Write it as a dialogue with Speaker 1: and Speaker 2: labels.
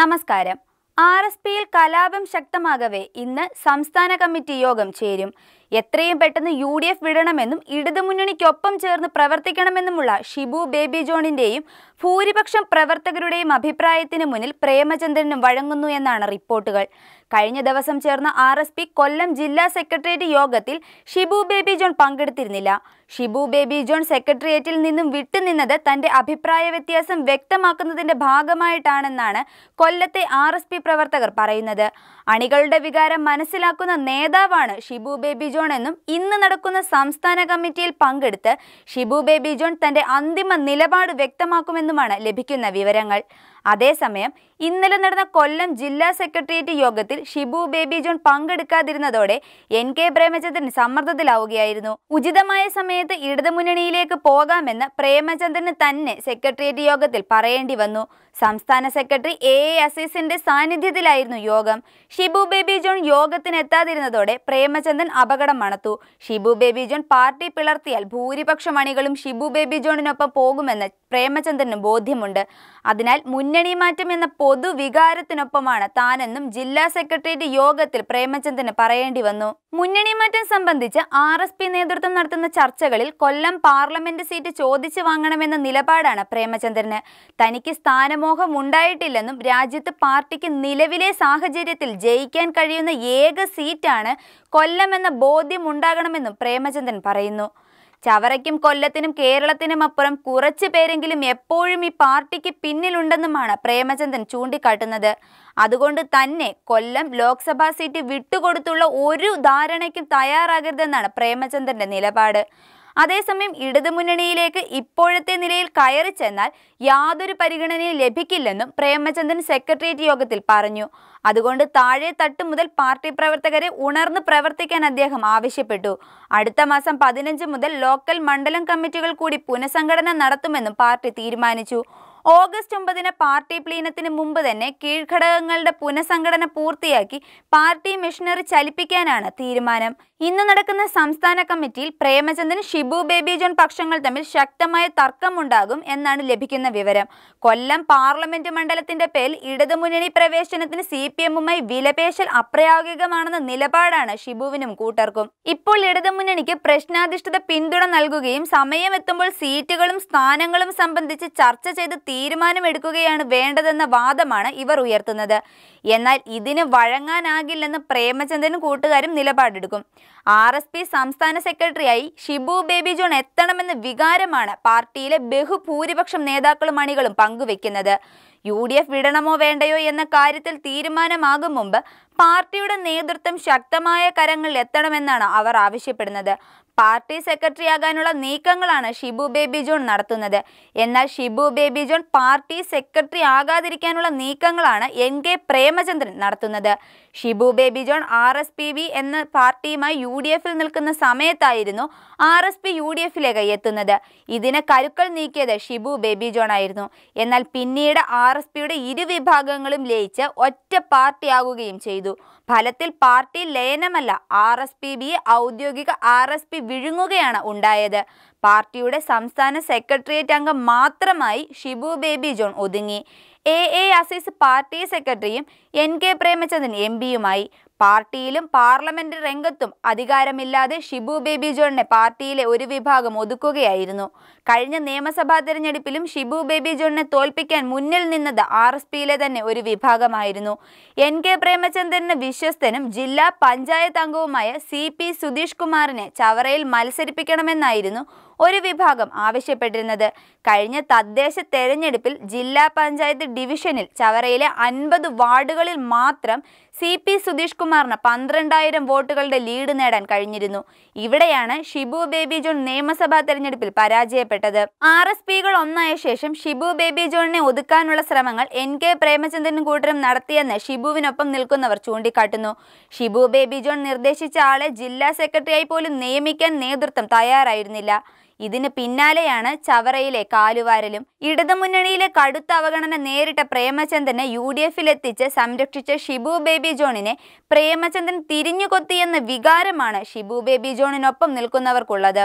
Speaker 1: നമസ്കാരം R S പിയിൽ കലാപം ശക്തമാകവേ ഇന്ന് സംസ്ഥാന കമ്മിറ്റി യോഗം ചേരും എത്രയും പെട്ടെന്ന് യു ഡി എഫ് വിടണമെന്നും ഇടതുമുന്നണിക്കൊപ്പം ചേർന്ന് പ്രവർത്തിക്കണമെന്നുമുള്ള ഷിബു ബേബി ജോണിന്റെയും ഭൂരിപക്ഷം പ്രവർത്തകരുടെയും അഭിപ്രായത്തിന് മുന്നിൽ പ്രേമചന്ദ്രനും വഴങ്ങുന്നു എന്നാണ് റിപ്പോർട്ടുകൾ കഴിഞ്ഞ ദിവസം ചേർന്ന ആർ എസ് പി കൊല്ലം ജില്ലാ സെക്രട്ടേറിയറ്റ് യോഗത്തിൽ ഷിബു ബേബി ജോൺ പങ്കെടുത്തിരുന്നില്ല ഷിബു ബേബി ജോൺ സെക്രട്ടേറിയറ്റിൽ നിന്നും വിട്ടുനിന്നത് തന്റെ അഭിപ്രായ വ്യത്യാസം വ്യക്തമാക്കുന്നതിന്റെ ഭാഗമായിട്ടാണെന്നാണ് കൊല്ലത്തെ ആർ പ്രവർത്തകർ പറയുന്നത് അണികളുടെ വികാരം മനസ്സിലാക്കുന്ന നേതാവാണ് ഷിബു ബേബി ജോൺ ജോൺ എന്നും ഇന്ന് നടക്കുന്ന സംസ്ഥാന കമ്മിറ്റിയിൽ പങ്കെടുത്ത് ഷിബു ബേബിജോൺ തന്റെ അന്തിമ നിലപാട് വ്യക്തമാക്കുമെന്നുമാണ് ലഭിക്കുന്ന വിവരങ്ങൾ അതേസമയം ഇന്നലെ നടന്ന കൊല്ലം ജില്ലാ സെക്രട്ടേറിയറ്റ് യോഗത്തിൽ ഷിബു ബേബി ജോൺ പങ്കെടുക്കാതിരുന്നതോടെ എൻ കെ പ്രേമചന്ദ്രൻ സമ്മർദ്ദത്തിലാവുകയായിരുന്നു ഉചിതമായ സമയത്ത് ഇടതുമുന്നണിയിലേക്ക് പോകാമെന്ന് പ്രേമചന്ദ്രന് തന്നെ സെക്രട്ടേറിയറ്റ് യോഗത്തിൽ പറയേണ്ടി വന്നു സംസ്ഥാന സെക്രട്ടറി എ എ അസീസിന്റെ സാന്നിധ്യത്തിലായിരുന്നു യോഗം ഷിബു ബേബി ജോൺ യോഗത്തിനെത്താതിരുന്നതോടെ പ്രേമചന്ദ്രൻ അപകടം മണത്തു ഷിബു ബേബി ജോൺ പാർട്ടി പിളർത്തിയാൽ ഭൂരിപക്ഷം അണികളും ഷിബു ബേബി ജോണിനൊപ്പം പോകുമെന്ന് പ്രേമചന്ദ്രന് ബോധ്യമുണ്ട് അതിനാൽ മുന്നണി മുന്നണി മാറ്റം എന്ന പൊതുവികാരത്തിനൊപ്പമാണ് താനെന്നും ജില്ലാ സെക്രട്ടേറിയറ്റ് യോഗത്തിൽ പ്രേമചന്ദ്രന് പറയേണ്ടി വന്നു മുന്നണി മാറ്റം സംബന്ധിച്ച് ആർ എസ് പി നേതൃത്വം നടത്തുന്ന ചർച്ചകളിൽ കൊല്ലം പാർലമെന്റ് സീറ്റ് ചോദിച്ചു വാങ്ങണമെന്ന നിലപാടാണ് പ്രേമചന്ദ്രന് തനിക്ക് സ്ഥാനമോഹം ഉണ്ടായിട്ടില്ലെന്നും രാജ്യത്ത് പാർട്ടിക്ക് നിലവിലെ സാഹചര്യത്തിൽ ജയിക്കാൻ കഴിയുന്ന ഏക സീറ്റാണ് കൊല്ലം എന്ന ബോധ്യം ഉണ്ടാകണമെന്നും പ്രേമചന്ദ്രൻ പറയുന്നു ചവറയ്ക്കും കൊല്ലത്തിനും കേരളത്തിനും അപ്പുറം കുറച്ചു പേരെങ്കിലും എപ്പോഴും ഈ പാർട്ടിക്ക് പിന്നിലുണ്ടെന്നുമാണ് പ്രേമചന്ദ്രൻ ചൂണ്ടിക്കാട്ടുന്നത് അതുകൊണ്ട് തന്നെ കൊല്ലം ലോക്സഭാ സീറ്റ് വിട്ടുകൊടുത്തുള്ള ഒരു ധാരണയ്ക്കും തയ്യാറാകരുതെന്നാണ് പ്രേമചന്ദ്രന്റെ നിലപാട് അതേസമയം ഇടതുമുന്നണിയിലേക്ക് ഇപ്പോഴത്തെ നിലയിൽ കയറി ചെന്നാൽ യാതൊരു പരിഗണനയും ലഭിക്കില്ലെന്നും പ്രേമചന്ദ്രൻ സെക്രട്ടേറിയറ്റ് യോഗത്തിൽ പറഞ്ഞു അതുകൊണ്ട് താഴെ തട്ട് മുതൽ പാർട്ടി പ്രവർത്തകരെ ഉണർന്ന് പ്രവർത്തിക്കാൻ അദ്ദേഹം ആവശ്യപ്പെട്ടു അടുത്ത മാസം പതിനഞ്ച് മുതൽ ലോക്കൽ മണ്ഡലം കമ്മിറ്റികൾ കൂടി പുനഃസംഘടന നടത്തുമെന്നും പാർട്ടി തീരുമാനിച്ചു ഓഗസ്റ്റ് ഒമ്പതിന് പാർട്ടി പ്ലീനത്തിന് മുമ്പ് തന്നെ കീഴ്ഘടകങ്ങളുടെ പുനഃസംഘടന പൂർത്തിയാക്കി പാർട്ടി മിഷനറി ചലിപ്പിക്കാനാണ് തീരുമാനം ഇന്ന് നടക്കുന്ന സംസ്ഥാന കമ്മിറ്റിയിൽ പ്രേമചന്ദ്രൻ ഷിബു ബേബി ജോൺ പക്ഷങ്ങൾ തമ്മിൽ ശക്തമായ തർക്കമുണ്ടാകും എന്നാണ് ലഭിക്കുന്ന വിവരം കൊല്ലം പാർലമെന്റ് മണ്ഡലത്തിന്റെ പേരിൽ ഇടതുമുന്നണി പ്രവേശനത്തിന് സി പി എമ്മുമായി വിലപേശൽ അപ്രായോഗികമാണെന്ന നിലപാടാണ് ഷിബുവിനും കൂട്ടർക്കും ഇപ്പോൾ ഇടതുമുന്നണിക്ക് പ്രശ്നാധിഷ്ഠിത പിന്തുണ നൽകുകയും സമയമെത്തുമ്പോൾ സീറ്റുകളും സ്ഥാനങ്ങളും സംബന്ധിച്ച് ചർച്ച ചെയ്ത് തീരുമാനമെടുക്കുകയാണ് വേണ്ടതെന്ന വാദമാണ് ഇവർ ഉയർത്തുന്നത് എന്നാൽ ഇതിന് വഴങ്ങാനാകില്ലെന്ന് പ്രേമചന്ദ്രൻ കൂട്ടുകാരും നിലപാടെടുക്കും ആർ എസ് പി സംസ്ഥാന സെക്രട്ടറിയായി ഷിബു ബേബി ജോൺ എത്തണമെന്ന വികാരമാണ് പാർട്ടിയിലെ ബഹുഭൂരിപക്ഷം നേതാക്കളും അണികളും പങ്കുവെക്കുന്നത് യു ഡി എഫ് വിടണമോ വേണ്ടയോ എന്ന കാര്യത്തിൽ തീരുമാനമാകും മുമ്പ് പാർട്ടിയുടെ നേതൃത്വം ശക്തമായ കരങ്ങളിൽ എത്തണമെന്നാണ് അവർ ആവശ്യപ്പെടുന്നത് പാർട്ടി സെക്രട്ടറിയാകാനുള്ള നീക്കങ്ങളാണ് ഷിബു ബേബി ജോൺ നടത്തുന്നത് എന്നാൽ ഷിബു ബേബി ജോൺ പാർട്ടി സെക്രട്ടറി ആകാതിരിക്കാനുള്ള നീക്കങ്ങളാണ് എൻ കെ പ്രേമചന്ദ്രൻ നടത്തുന്നത് Shibu Baby John R S P V എന്ന പാർട്ടിയുമായി യു ഡി എഫിൽ നിൽക്കുന്ന സമയത്തായിരുന്നു R S P U D എഫിലെ കൈയെത്തുന്നത് ഇതിന് കരുക്കൾ നീക്കിയത് ഷിബു ബേബി ജോൺ ആയിരുന്നു എന്നാൽ പിന്നീട് ആർ എസ് പിയുടെ ഇരുവിഭാഗങ്ങളും ലയിച്ച് ഒറ്റ പാർട്ടിയാകുകയും ചെയ്തു ഫലത്തിൽ പാർട്ടി ലയനമല്ല ആർ എസ് പി ബി ഔദ്യോഗിക ആർ എസ് പി വിഴുങ്ങുകയാണ് ഉണ്ടായത് പാർട്ടിയുടെ സംസ്ഥാന സെക്രട്ടേറിയറ്റ് അംഗം മാത്രമായി ഷിബു ബേബി ജോൺ ഒതുങ്ങി എ എ അസീസ് പാർട്ടി സെക്രട്ടറിയും എൻ കെ പ്രേമചന്ദ്രൻ എം പിയുമായി പാർട്ടിയിലും പാർലമെന്റ് രംഗത്തും അധികാരമില്ലാതെ ഷിബു ബേബി ജോണിനെ പാർട്ടിയിലെ ഒരു വിഭാഗം ഒതുക്കുകയായിരുന്നു കഴിഞ്ഞ നിയമസഭാ തെരഞ്ഞെടുപ്പിലും ഷിബു ബേബി ജോണിനെ തോൽപ്പിക്കാൻ മുന്നിൽ നിന്നത് ആർ എസ് പിയിലെ തന്നെ ഒരു വിഭാഗമായിരുന്നു എൻ കെ പ്രേമചന്ദ്രന് വിശ്വസ്തനും ജില്ലാ പഞ്ചായത്ത് അംഗവുമായ സി പി സുധീഷ് കുമാറിനെ ചവറയിൽ മത്സരിപ്പിക്കണമെന്നായിരുന്നു ഒരു വിഭാഗം ആവശ്യപ്പെട്ടിരുന്നത് കഴിഞ്ഞ തദ്ദേശ തെരഞ്ഞെടുപ്പിൽ ജില്ലാ പഞ്ചായത്ത് ഡിവിഷനിൽ ചവറയിലെ അൻപത് വാർഡുകളിൽ മാത്രം സി പി സുധീഷ് കുമാറിന് പന്ത്രണ്ടായിരം വോട്ടുകളുടെ ലീഡ് നേടാൻ കഴിഞ്ഞിരുന്നു ഇവിടെയാണ് ഷിബു ബേബി ജോൺ നിയമസഭാ തെരഞ്ഞെടുപ്പിൽ പരാജയപ്പെട്ടത് ആർ എസ് പികൾ ഒന്നായ ശേഷം ഷിബു ബേബി ജോണിനെ ഒതുക്കാനുള്ള ശ്രമങ്ങൾ എൻ കെ പ്രേമചന്ദ്രൻ കൂട്ടരും നടത്തിയെന്ന് ഷിബുവിനൊപ്പം നിൽക്കുന്നവർ ചൂണ്ടിക്കാട്ടുന്നു ഷിബു ബേബി ജോൺ നിർദ്ദേശിച്ച ആളെ ജില്ലാ സെക്രട്ടറിയായി പോലും നിയമിക്കാൻ നേതൃത്വം തയ്യാറായിരുന്നില്ല ഇതിന് പിന്നാലെയാണ് ചവറയിലെ കാലുവാരലും ഇടതുമുന്നണിയിലെ കടുത്ത അവഗണന നേരിട്ട പ്രേമചന്ദ്രനെ യു ഡി എഫിലെത്തിച്ച് സംരക്ഷിച്ച ഷിബു ബേബി ജോണിനെ പ്രേമചന്ദ്രൻ തിരിഞ്ഞുകൊത്തിയെന്ന വികാരമാണ് ഷിബു ബേബി ജോണിനൊപ്പം നിൽക്കുന്നവർക്കുള്ളത്